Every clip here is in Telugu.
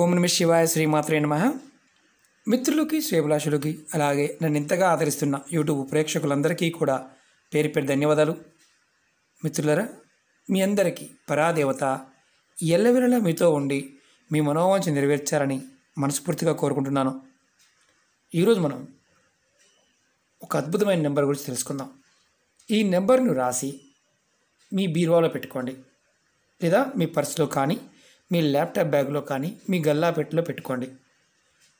ఓం నమ శివాయ శ్రీమాత్రే నమ మిత్రులకి శ్రీభిలాషులకి అలాగే నన్ను ఇంతగా ఆదరిస్తున్న యూట్యూబ్ ప్రేక్షకులందరికీ కూడా పేరు పేరు ధన్యవాదాలు మిత్రులరా మీ అందరికీ పరాదేవత ఎల్లవిరలా మీతో ఉండి మీ మనోవాంఛ నెరవేర్చాలని మనస్ఫూర్తిగా కోరుకుంటున్నాను ఈరోజు మనం ఒక అద్భుతమైన నెంబర్ గురించి తెలుసుకుందాం ఈ నెంబర్ను రాసి మీ బీరువాలో పెట్టుకోండి లేదా మీ పర్సులో కానీ మీ ల్యాప్టాప్ బ్యాగ్లో కానీ మీ గల్లా పెట్టిలో పెట్టుకోండి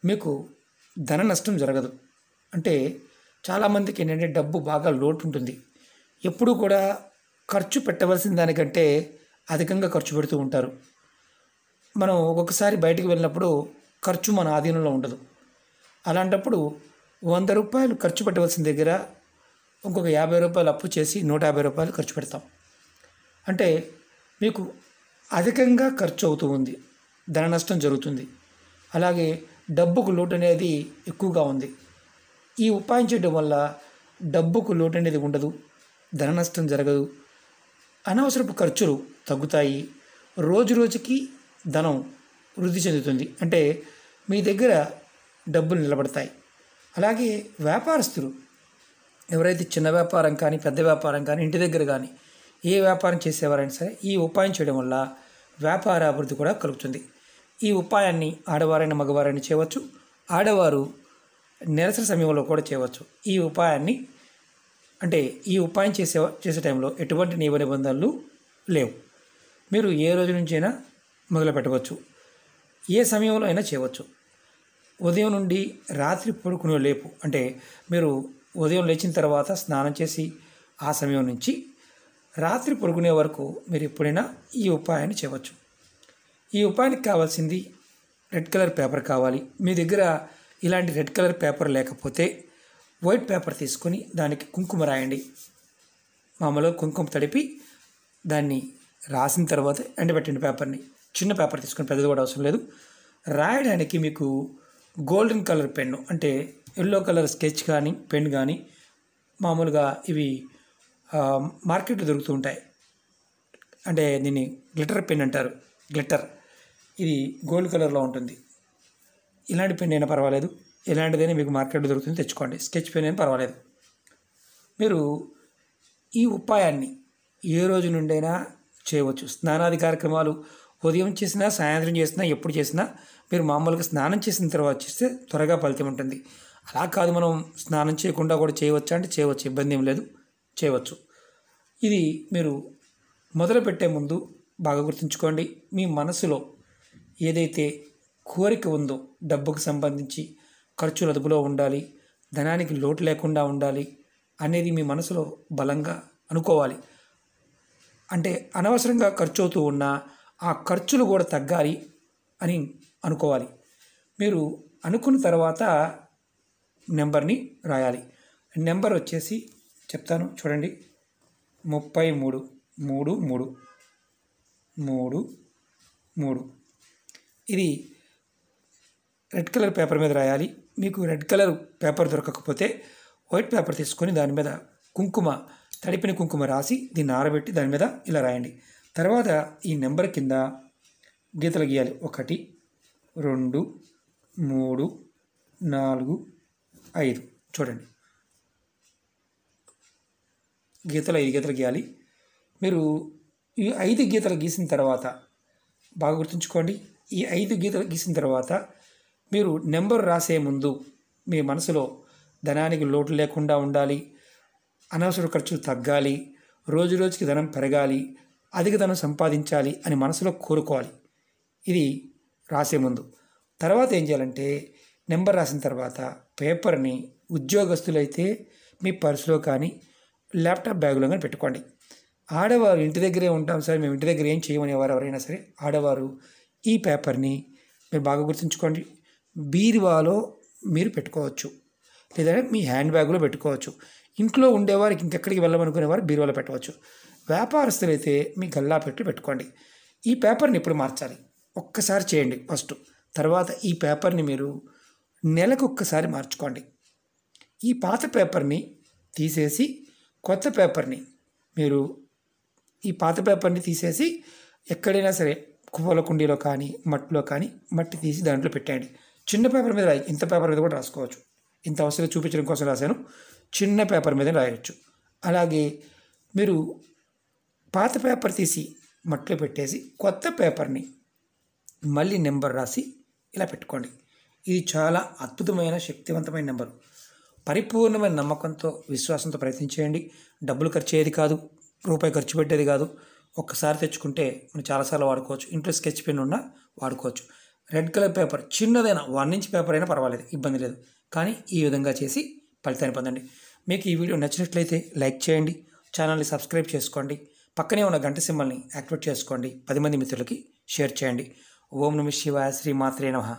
మీకు ధన నష్టం జరగదు అంటే చాలామందికి ఏంటంటే డబ్బు బాగా లోటు ఉంటుంది ఎప్పుడు కూడా ఖర్చు పెట్టవలసిన దానికంటే అధికంగా ఖర్చు పెడుతూ ఉంటారు మనం ఒక్కొక్కసారి బయటకు వెళ్ళినప్పుడు ఖర్చు మన ఆధీనంలో ఉండదు అలాంటప్పుడు వంద రూపాయలు ఖర్చు పెట్టవలసిన దగ్గర ఇంకొక యాభై రూపాయలు అప్పు చేసి నూట యాభై రూపాయలు ఖర్చు పెడతాం అంటే మీకు అధికంగా ఖర్చు అవుతూ ఉంది ధన నష్టం జరుగుతుంది అలాగే డబ్బుకు లోటు అనేది ఎక్కువగా ఉంది ఈ ఉపాయం చేయడం వల్ల డబ్బుకు లోటు అనేది ఉండదు ధన నష్టం జరగదు అనవసరపు ఖర్చులు తగ్గుతాయి రోజు రోజుకి ధనం వృద్ధి చెందుతుంది అంటే మీ దగ్గర డబ్బులు నిలబడతాయి అలాగే వ్యాపారస్తులు ఎవరైతే చిన్న వ్యాపారం కానీ పెద్ద వ్యాపారం కానీ ఇంటి దగ్గర కానీ ఏ వ్యాపారం చేసేవారైనా సరే ఈ ఉపాయం చేయడం వల్ల వ్యాపార అభివృద్ధి కూడా కలుగుతుంది ఈ ఉపాయాన్ని ఆడవారైన మగవారైనా చేయవచ్చు ఆడవారు నిరసన సమయంలో కూడా చేయవచ్చు ఈ ఉపాయాన్ని అంటే ఈ ఉపాయం చేసే చేసే టైంలో ఎటువంటి నియమ నిబంధనలు లేవు మీరు ఏ రోజు నుంచైనా మొదలు పెట్టవచ్చు ఏ సమయంలో అయినా చేయవచ్చు ఉదయం నుండి రాత్రి పడుకునే లేపు అంటే మీరు ఉదయం లేచిన తర్వాత స్నానం చేసి ఆ సమయం నుంచి రాత్రి పొడుగునే వరకు మీరు ఎప్పుడైనా ఈ ఉపాయాన్ని చేయవచ్చు ఈ ఉపాయానికి కావాల్సింది రెడ్ కలర్ పేపర్ కావాలి మీ దగ్గర ఇలాంటి రెడ్ కలర్ పేపర్ లేకపోతే వైట్ పేపర్ తీసుకొని దానికి కుంకుమ రాయండి మామూలుగా కుంకుమ తడిపి దాన్ని రాసిన తర్వాత ఎండబెట్టండి పేపర్ని చిన్న పేపర్ తీసుకొని పెద్దది కూడా అవసరం లేదు రాయడానికి మీకు గోల్డెన్ కలర్ పెన్ను అంటే ఎల్లో కలర్ స్కెచ్ కానీ పెన్ కానీ మామూలుగా ఇవి మార్కెట్ దొరుకుతూ ఉంటాయి అంటే దీన్ని గ్లిటర్ పెన్ అంటారు గ్లిటర్ ఇది గోల్డ్ కలర్లో ఉంటుంది ఇలాంటి పెన్ అయినా పర్వాలేదు ఎలాంటిదైనా మీకు మార్కెట్లో దొరుకుతుంది తెచ్చుకోండి స్కెచ్ పెన్ అయినా పర్వాలేదు మీరు ఈ ఉపాయాన్ని ఏ రోజు నుండైనా చేయవచ్చు స్నానాది కార్యక్రమాలు ఉదయం చేసినా సాయంత్రం చేసినా ఎప్పుడు చేసినా మీరు మామూలుగా స్నానం చేసిన తర్వాత చేస్తే త్వరగా ఫలితం ఉంటుంది అలా కాదు మనం స్నానం చేయకుండా కూడా చేయవచ్చా అంటే చేయవచ్చు ఇబ్బంది ఏం లేదు చేయవచ్చు ఇది మీరు మొదలుపెట్టే ముందు బాగా గుర్తుంచుకోండి మీ మనసులో ఏదైతే కోరిక ఉందో డబ్బుకు సంబంధించి ఖర్చులు అదుపులో ఉండాలి ధనానికి లోటు లేకుండా ఉండాలి అనేది మీ మనసులో బలంగా అనుకోవాలి అంటే అనవసరంగా ఖర్చు అవుతూ ఉన్నా ఆ ఖర్చులు కూడా తగ్గాలి అని అనుకోవాలి మీరు అనుకున్న తర్వాత నెంబర్ని రాయాలి నెంబర్ వచ్చేసి చెప్తాను చూడండి ముప్పై మూడు మూడు మూడు మూడు మూడు ఇది రెడ్ కలర్ పేపర్ మీద రాయాలి మీకు రెడ్ కలర్ పేపర్ దొరకకపోతే వైట్ పేపర్ తీసుకొని దాని మీద కుంకుమ తడిపిన కుంకుమ రాసి దీన్ని ఆరబెట్టి దాని మీద ఇలా రాయండి తర్వాత ఈ నెంబర్ కింద గీతలు గీయాలి ఒకటి రెండు మూడు నాలుగు ఐదు చూడండి గీతలు ఐదు గీతలు గీయాలి మీరు ఈ ఐదు గీతలు గీసిన తర్వాత బాగా గుర్తుంచుకోండి ఈ ఐదు గీతలు గీసిన తర్వాత మీరు నెంబర్ రాసే ముందు మీ మనసులో ధనానికి లోటు లేకుండా ఉండాలి అనవసర ఖర్చులు తగ్గాలి రోజు రోజుకి ధనం పెరగాలి అధిక ధనం సంపాదించాలి అని మనసులో కోరుకోవాలి ఇది రాసే ముందు తర్వాత ఏం చేయాలంటే నెంబర్ రాసిన తర్వాత పేపర్ని ఉద్యోగస్తులైతే మీ పర్సులో కానీ ల్యాప్టాప్ బ్యాగ్లో కానీ పెట్టుకోండి ఆడవారు ఇంటి దగ్గరే ఉంటాం సార్ మేము ఇంటి దగ్గర ఏం చేయమనేవారు ఎవరైనా సరే ఆడవారు ఈ పేపర్ని మీరు బాగా గుర్తుంచుకోండి బీరువాలో మీరు పెట్టుకోవచ్చు లేదంటే మీ హ్యాండ్ బ్యాగ్లో పెట్టుకోవచ్చు ఇంట్లో ఉండేవారికి ఇంకెక్కడికి వెళ్ళమనుకునేవారు బీరువాలో పెట్టవచ్చు వ్యాపారస్తులైతే మీ గల్లా పెట్టి పెట్టుకోండి ఈ పేపర్ని ఎప్పుడు మార్చాలి ఒక్కసారి చేయండి ఫస్ట్ తర్వాత ఈ పేపర్ని మీరు నెలకు ఒక్కసారి మార్చుకోండి ఈ పాత పేపర్ని తీసేసి కొత్త పేపర్ని మీరు ఈ పాత పేపర్ని తీసేసి ఎక్కడైనా సరే కుప్పల కుండీలో కానీ మట్టిలో కానీ మట్టి తీసి దాంట్లో పెట్టండి చిన్న పేపర్ మీద రాయి ఇంత పేపర్ మీద కూడా రాసుకోవచ్చు ఇంత అవసరం చూపించడం కోసం రాశాను చిన్న పేపర్ మీద రాయొచ్చు అలాగే మీరు పాత పేపర్ తీసి మట్టిలో పెట్టేసి కొత్త పేపర్ని మళ్ళీ నెంబర్ రాసి ఇలా పెట్టుకోండి ఇది చాలా అద్భుతమైన శక్తివంతమైన నెంబరు పరిపూర్ణమైన నమ్మకంతో విశ్వాసంతో ప్రయత్నం చేయండి డబ్బులు ఖర్చు అయ్యేది కాదు రూపాయి ఖర్చు పెట్టేది కాదు ఒక్కసారి తెచ్చుకుంటే మనం చాలాసార్లు వాడుకోవచ్చు ఇంట్లో స్కెచ్ పెన్ ఉన్నా వాడుకోవచ్చు రెడ్ కలర్ పేపర్ చిన్నదైనా వన్ ఇంచ్ పేపర్ అయినా పర్వాలేదు ఇబ్బంది లేదు కానీ ఈ విధంగా చేసి ఫలితాన్ని పొందండి మీకు ఈ వీడియో నచ్చినట్లయితే లైక్ చేయండి ఛానల్ని సబ్స్క్రైబ్ చేసుకోండి పక్కనే ఉన్న గంట సింబల్ని యాక్టివేట్ చేసుకోండి పది మంది మిత్రులకి షేర్ చేయండి ఓం నమ శివాయ శ్రీ మాత్రే నమ